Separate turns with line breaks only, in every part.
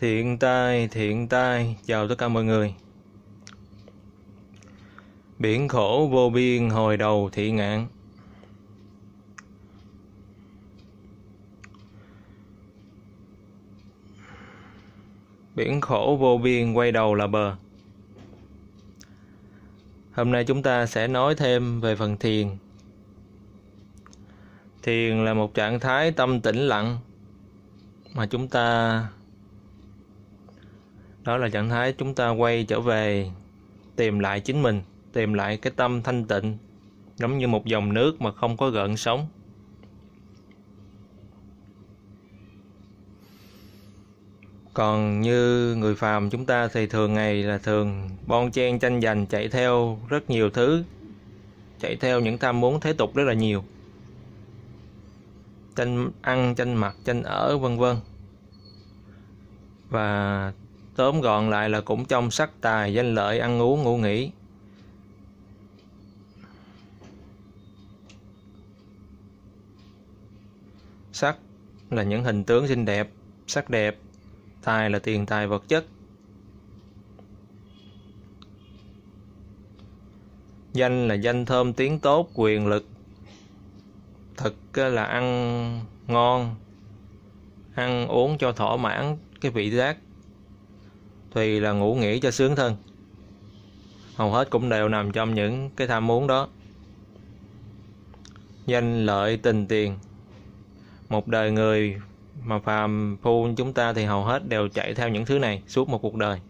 Thiện tai, thiện tai, chào tất cả mọi người. Biển khổ vô biên hồi đầu thị ngạn. Biển khổ vô biên quay đầu là bờ. Hôm nay chúng ta sẽ nói thêm về phần thiền. Thiền là một trạng thái tâm tĩnh lặng mà chúng ta đó là trạng thái chúng ta quay trở về tìm lại chính mình tìm lại cái tâm thanh tịnh giống như một dòng nước mà không có gợn sóng còn như người phàm chúng ta thì thường ngày là thường bon chen tranh giành chạy theo rất nhiều thứ chạy theo những tham muốn thế tục rất là nhiều tranh ăn tranh mặc tranh ở vân vân và tóm gọn lại là cũng trong sắc tài danh lợi ăn uống ngủ nghỉ sắc là những hình tướng xinh đẹp sắc đẹp tài là tiền tài vật chất danh là danh thơm tiếng tốt quyền lực thực là ăn ngon ăn uống cho thỏa mãn cái vị giác thì là ngủ nghỉ cho sướng thân Hầu hết cũng đều nằm trong những cái tham muốn đó Danh lợi tình tiền Một đời người mà phàm phu chúng ta thì hầu hết đều chạy theo những thứ này suốt một cuộc đời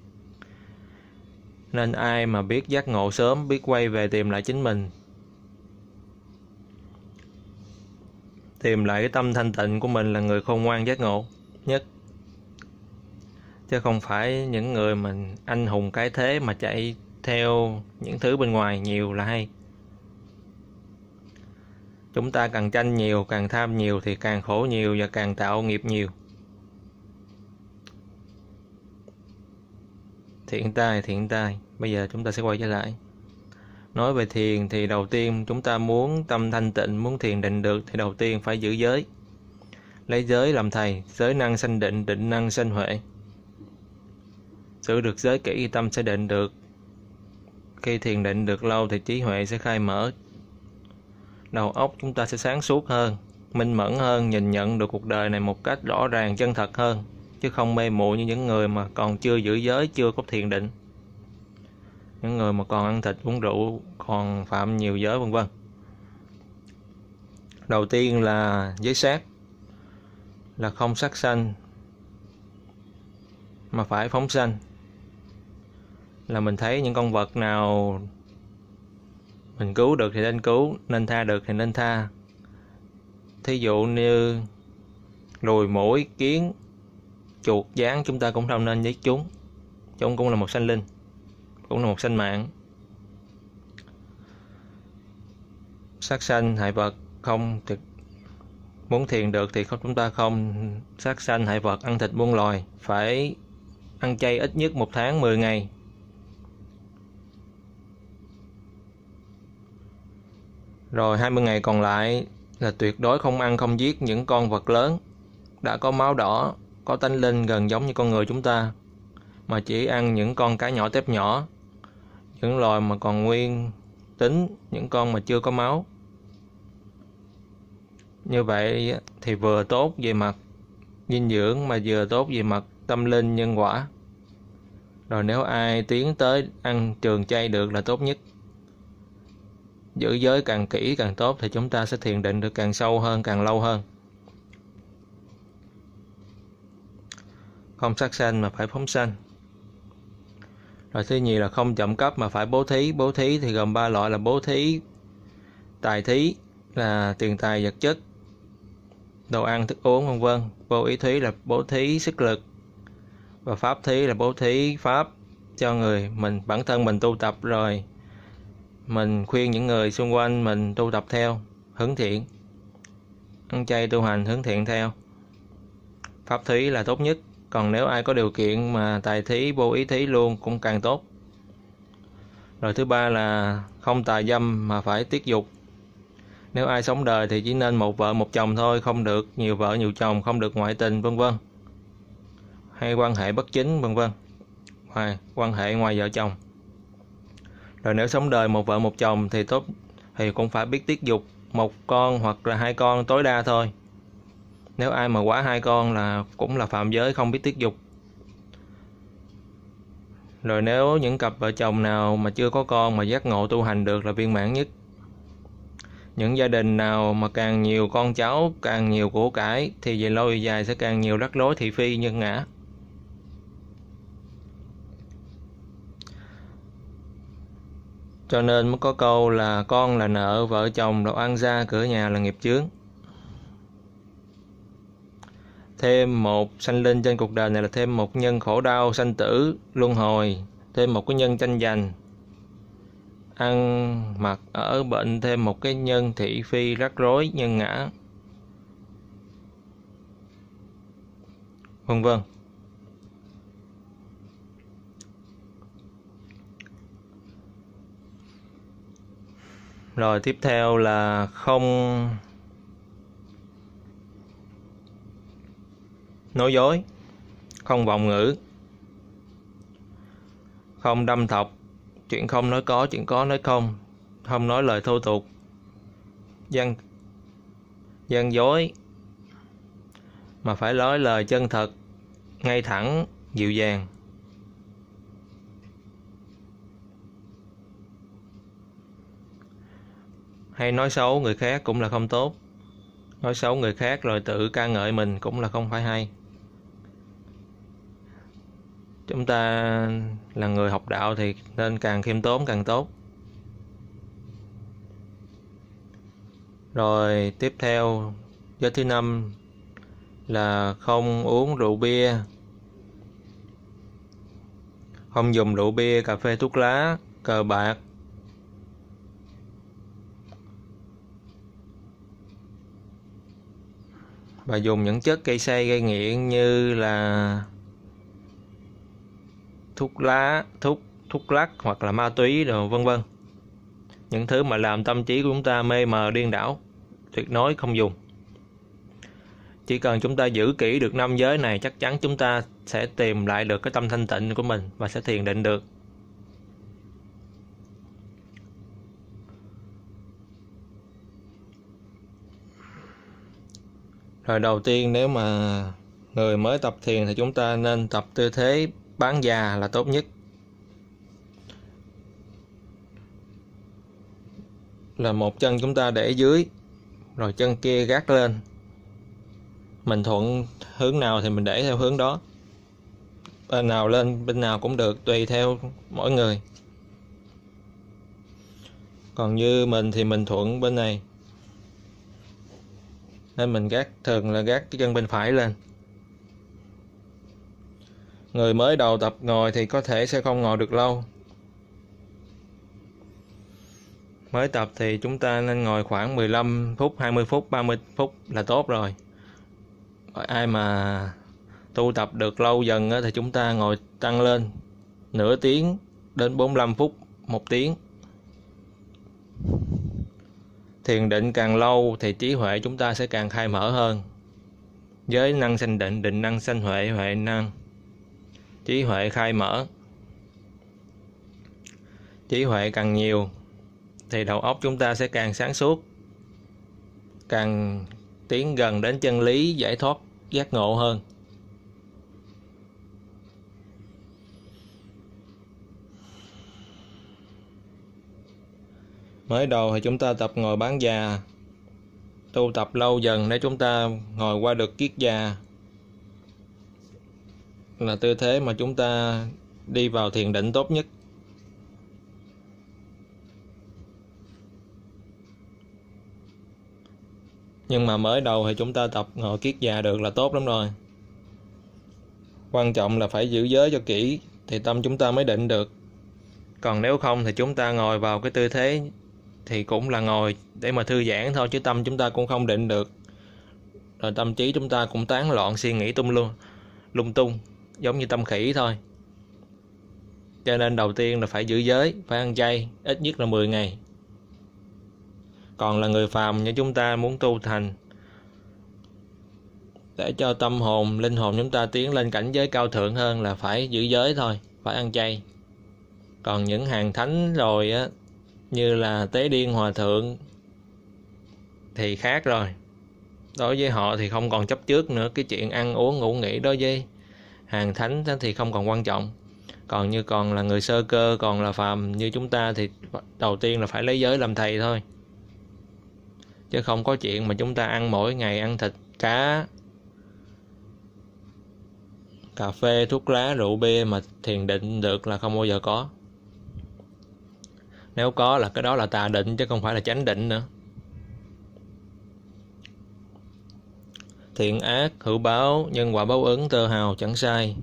Nên ai mà biết giác ngộ sớm biết quay về tìm lại chính mình Tìm lại cái tâm thanh tịnh của mình là người khôn ngoan giác ngộ nhất chứ không phải những người mình anh hùng cái thế mà chạy theo những thứ bên ngoài nhiều là hay chúng ta càng tranh nhiều càng tham nhiều thì càng khổ nhiều và càng tạo nghiệp nhiều thiện tai thiện tai bây giờ chúng ta sẽ quay trở lại nói về thiền thì đầu tiên chúng ta muốn tâm thanh tịnh muốn thiền định được thì đầu tiên phải giữ giới lấy giới làm thầy giới năng sanh định định năng sanh huệ sự được giới kỹ thì tâm sẽ định được. Khi thiền định được lâu thì trí huệ sẽ khai mở. Đầu óc chúng ta sẽ sáng suốt hơn, minh mẫn hơn, nhìn nhận được cuộc đời này một cách rõ ràng, chân thật hơn, chứ không mê muội như những người mà còn chưa giữ giới, chưa có thiền định. Những người mà còn ăn thịt, uống rượu, còn phạm nhiều giới vân vân. Đầu tiên là giới sát là không sát sanh mà phải phóng sanh là mình thấy những con vật nào mình cứu được thì nên cứu nên tha được thì nên tha thí dụ như ruồi mũi kiến chuột gián chúng ta cũng không nên giết chúng chúng cũng là một sinh linh cũng là một sinh mạng sát sanh hại vật không thực muốn thiền được thì không chúng ta không sát sanh hại vật ăn thịt buôn loài phải ăn chay ít nhất một tháng 10 ngày Rồi 20 ngày còn lại là tuyệt đối không ăn không giết những con vật lớn đã có máu đỏ, có tánh linh gần giống như con người chúng ta mà chỉ ăn những con cá nhỏ tép nhỏ, những loài mà còn nguyên tính, những con mà chưa có máu. Như vậy thì vừa tốt về mặt dinh dưỡng mà vừa tốt về mặt tâm linh nhân quả. Rồi nếu ai tiến tới ăn trường chay được là tốt nhất giữ giới càng kỹ càng tốt thì chúng ta sẽ thiền định được càng sâu hơn càng lâu hơn không sát sanh mà phải phóng sanh rồi thứ nhì là không chậm cấp mà phải bố thí bố thí thì gồm ba loại là bố thí tài thí là tiền tài vật chất đồ ăn thức uống vân vân vô ý thí là bố thí sức lực và pháp thí là bố thí pháp cho người mình bản thân mình tu tập rồi mình khuyên những người xung quanh mình tu tập theo hướng thiện ăn chay tu hành hướng thiện theo pháp thí là tốt nhất còn nếu ai có điều kiện mà tài thí vô ý thí luôn cũng càng tốt rồi thứ ba là không tà dâm mà phải tiết dục nếu ai sống đời thì chỉ nên một vợ một chồng thôi không được nhiều vợ nhiều chồng không được ngoại tình vân vân hay quan hệ bất chính vân vân hoặc quan hệ ngoài vợ chồng rồi nếu sống đời một vợ một chồng thì tốt thì cũng phải biết tiết dục một con hoặc là hai con tối đa thôi nếu ai mà quá hai con là cũng là phạm giới không biết tiết dục rồi nếu những cặp vợ chồng nào mà chưa có con mà giác ngộ tu hành được là viên mãn nhất những gia đình nào mà càng nhiều con cháu càng nhiều của cải thì về lâu dài sẽ càng nhiều rắc rối thị phi nhân ngã Cho nên mới có câu là con là nợ, vợ chồng là ăn ra cửa nhà là nghiệp chướng. Thêm một sanh linh trên cuộc đời này là thêm một nhân khổ đau, sanh tử, luân hồi. Thêm một cái nhân tranh giành. Ăn, mặc, ở, bệnh thêm một cái nhân thị phi, rắc rối, nhân ngã. Vân vân. rồi tiếp theo là không nói dối không vọng ngữ không đâm thọc chuyện không nói có chuyện có nói không không nói lời thô tục gian gian dối mà phải nói lời chân thật ngay thẳng dịu dàng hay nói xấu người khác cũng là không tốt nói xấu người khác rồi tự ca ngợi mình cũng là không phải hay chúng ta là người học đạo thì nên càng khiêm tốn càng tốt rồi tiếp theo giới thứ năm là không uống rượu bia không dùng rượu bia cà phê thuốc lá cờ bạc và dùng những chất gây say gây nghiện như là thuốc lá thuốc thuốc lắc hoặc là ma túy đồ vân vân những thứ mà làm tâm trí của chúng ta mê mờ điên đảo tuyệt đối không dùng chỉ cần chúng ta giữ kỹ được năm giới này chắc chắn chúng ta sẽ tìm lại được cái tâm thanh tịnh của mình và sẽ thiền định được đầu tiên nếu mà người mới tập thiền thì chúng ta nên tập tư thế bán già là tốt nhất là một chân chúng ta để dưới rồi chân kia gác lên mình thuận hướng nào thì mình để theo hướng đó bên nào lên bên nào cũng được tùy theo mỗi người còn như mình thì mình thuận bên này nên mình gác thường là gác cái chân bên phải lên người mới đầu tập ngồi thì có thể sẽ không ngồi được lâu mới tập thì chúng ta nên ngồi khoảng 15 phút 20 phút 30 phút là tốt rồi ai mà tu tập được lâu dần thì chúng ta ngồi tăng lên nửa tiếng đến 45 phút một tiếng thiền định càng lâu thì trí huệ chúng ta sẽ càng khai mở hơn giới năng sanh định định năng sanh huệ huệ năng trí huệ khai mở trí huệ càng nhiều thì đầu óc chúng ta sẽ càng sáng suốt càng tiến gần đến chân lý giải thoát giác ngộ hơn Mới đầu thì chúng ta tập ngồi bán già, tu tập lâu dần để chúng ta ngồi qua được kiết già là tư thế mà chúng ta đi vào thiền định tốt nhất. Nhưng mà mới đầu thì chúng ta tập ngồi kiết già được là tốt lắm rồi. Quan trọng là phải giữ giới cho kỹ thì tâm chúng ta mới định được. Còn nếu không thì chúng ta ngồi vào cái tư thế thì cũng là ngồi để mà thư giãn thôi chứ tâm chúng ta cũng không định được rồi tâm trí chúng ta cũng tán loạn suy nghĩ tung luôn lung tung giống như tâm khỉ thôi cho nên đầu tiên là phải giữ giới phải ăn chay ít nhất là 10 ngày còn là người phàm như chúng ta muốn tu thành để cho tâm hồn linh hồn chúng ta tiến lên cảnh giới cao thượng hơn là phải giữ giới thôi phải ăn chay còn những hàng thánh rồi á như là tế điên hòa thượng thì khác rồi đối với họ thì không còn chấp trước nữa cái chuyện ăn uống ngủ nghỉ đối với hàng thánh thì không còn quan trọng còn như còn là người sơ cơ còn là phàm như chúng ta thì đầu tiên là phải lấy giới làm thầy thôi chứ không có chuyện mà chúng ta ăn mỗi ngày ăn thịt cá cà phê thuốc lá rượu bia mà thiền định được là không bao giờ có nếu có là cái đó là tà định chứ không phải là chánh định nữa thiện ác hữu báo nhân quả báo ứng tơ hào chẳng sai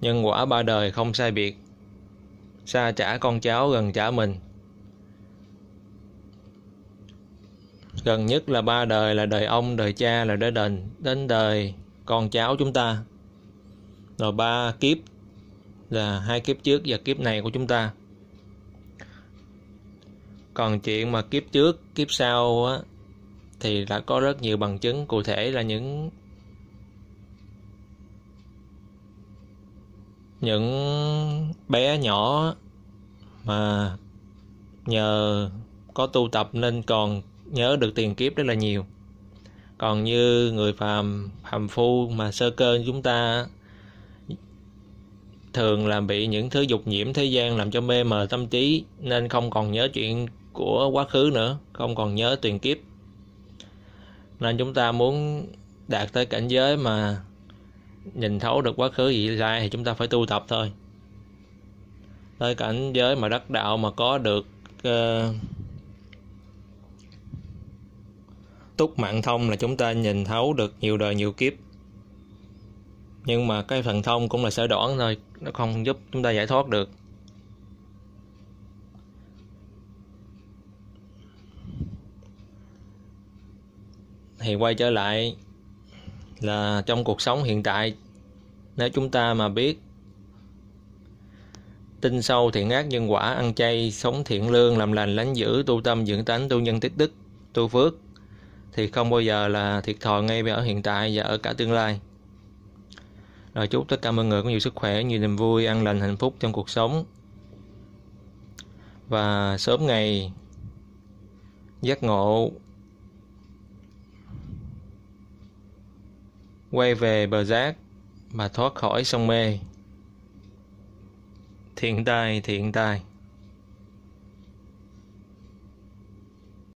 nhân quả ba đời không sai biệt xa trả con cháu gần trả mình gần nhất là ba đời là đời ông đời cha là đời đền đến đời con cháu chúng ta rồi ba kiếp là hai kiếp trước và kiếp này của chúng ta còn chuyện mà kiếp trước kiếp sau á, thì đã có rất nhiều bằng chứng cụ thể là những những bé nhỏ mà nhờ có tu tập nên còn nhớ được tiền kiếp rất là nhiều còn như người phàm phàm phu mà sơ cơ chúng ta thường là bị những thứ dục nhiễm thế gian làm cho mê mờ tâm trí nên không còn nhớ chuyện của quá khứ nữa không còn nhớ tiền kiếp nên chúng ta muốn đạt tới cảnh giới mà nhìn thấu được quá khứ vị lai thì chúng ta phải tu tập thôi tới cảnh giới mà đắc đạo mà có được uh, túc mạng thông là chúng ta nhìn thấu được nhiều đời nhiều kiếp nhưng mà cái thần thông cũng là sở đoản thôi nó không giúp chúng ta giải thoát được thì quay trở lại là trong cuộc sống hiện tại nếu chúng ta mà biết tin sâu thiện ác nhân quả ăn chay sống thiện lương làm lành lánh giữ tu tâm dưỡng tánh tu nhân tích đức tu phước thì không bao giờ là thiệt thòi ngay ở hiện tại và ở cả tương lai rồi chúc tất cả mọi người có nhiều sức khỏe nhiều niềm vui an lành hạnh phúc trong cuộc sống và sớm ngày giác ngộ quay về bờ giác mà thoát khỏi sông mê thiện tai thiện tai